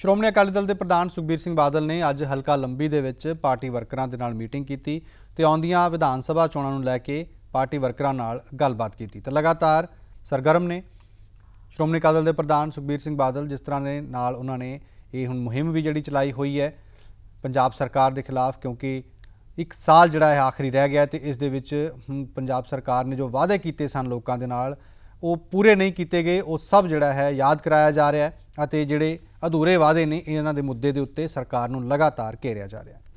ਸ਼੍ਰੋਮਣੀ ਅਕਾਲੀ ਦਲ ਦੇ ਪ੍ਰਧਾਨ ਸੁਖਬੀਰ ਸਿੰਘ ਬਾਦਲ ਨੇ ਅੱਜ ਹਲਕਾ ਲੰਬੀ ਦੇ ਵਿੱਚ ਪਾਰਟੀ ਵਰਕਰਾਂ ਦੇ ਨਾਲ ਮੀਟਿੰਗ ਕੀਤੀ ਤੇ ਆਉਂਦੀਆਂ ਵਿਧਾਨ ਸਭਾ ਚੋਣਾਂ ਨੂੰ ਲੈ ਕੇ ਪਾਰਟੀ ਵਰਕਰਾਂ ਨਾਲ ਗੱਲਬਾਤ ਕੀਤੀ ਤੇ ਲਗਾਤਾਰ ਸਰਗਰਮ ਨੇ ਸ਼੍ਰੋਮਣੀ ਅਕਾਲੀ ਦਲ ਦੇ ਪ੍ਰਧਾਨ ਸੁਖਬੀਰ ਸਿੰਘ ਬਾਦਲ ਜਿਸ ਤਰ੍ਹਾਂ ਦੇ ਨਾਲ ਉਹਨਾਂ ਨੇ ਇਹ ਹੁਣ ਮੁਹਿੰਮ ਵੀ ਜਿਹੜੀ ਚਲਾਈ ਹੋਈ ਹੈ ਪੰਜਾਬ ਸਰਕਾਰ ਦੇ ਖਿਲਾਫ ਕਿਉਂਕਿ ਇੱਕ ਸਾਲ ਜਿਹੜਾ ਹੈ ਆਖਰੀ ਰਹਿ ਗਿਆ ਤੇ ਇਸ ਦੇ ਵਿੱਚ ਪੰਜਾਬ ਸਰਕਾਰ ਨੇ ਜੋ ਵਾਅਦੇ ਕੀਤੇ ਸਨ ਲੋਕਾਂ ਦੇ ਨਾਲ ਉਹ ਪੂਰੇ ਨਹੀਂ ਕੀਤੇ ਗਏ ਉਹ ਸਭ ਜਿਹੜਾ ਹੈ ਯਾਦ ਕਰਾਇਆ ਜਾ ਰਿਹਾ ਹੈ ਅਤੇ ਜਿਹੜੇ ਅਧੂਰੇ ਵਾਅਦੇ ਨੇ ਇਹਨਾਂ ਦੇ ਮੁੱਦੇ ਦੇ ਉੱਤੇ ਸਰਕਾਰ ਨੂੰ ਲਗਾਤਾਰ ਘੇਰਿਆ ਜਾ ਰਿਹਾ ਹੈ